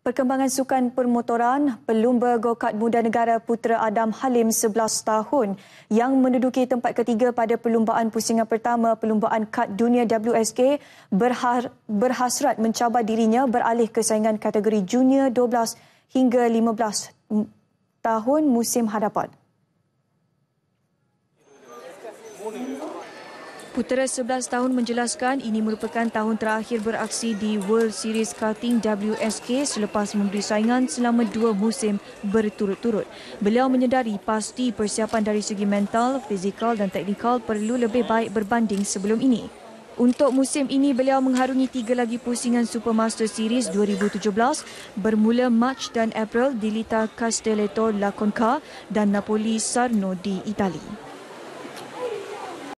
Perkembangan sukan permotoran, pelumba gokart muda negara Putra Adam Halim 11 tahun yang menduduki tempat ketiga pada perlumbaan pusingan pertama perlumbaan kad dunia WSK berhar- berhasrat mencabar dirinya beralih ke saingan kategori junior 12 hingga 15 tahun musim hadapan. Putera 11 tahun menjelaskan ini merupakan tahun terakhir beraksi di World Series Karting WSK selepas memberi saingan selama dua musim berturut-turut. Beliau menyedari pasti persiapan dari segi mental, fizikal dan teknikal perlu lebih baik berbanding sebelum ini. Untuk musim ini, beliau mengharungi tiga lagi pusingan Supermaster Series 2017 bermula Mac dan April di Lita Castelletto La Conca dan Napoli Sarno di Itali.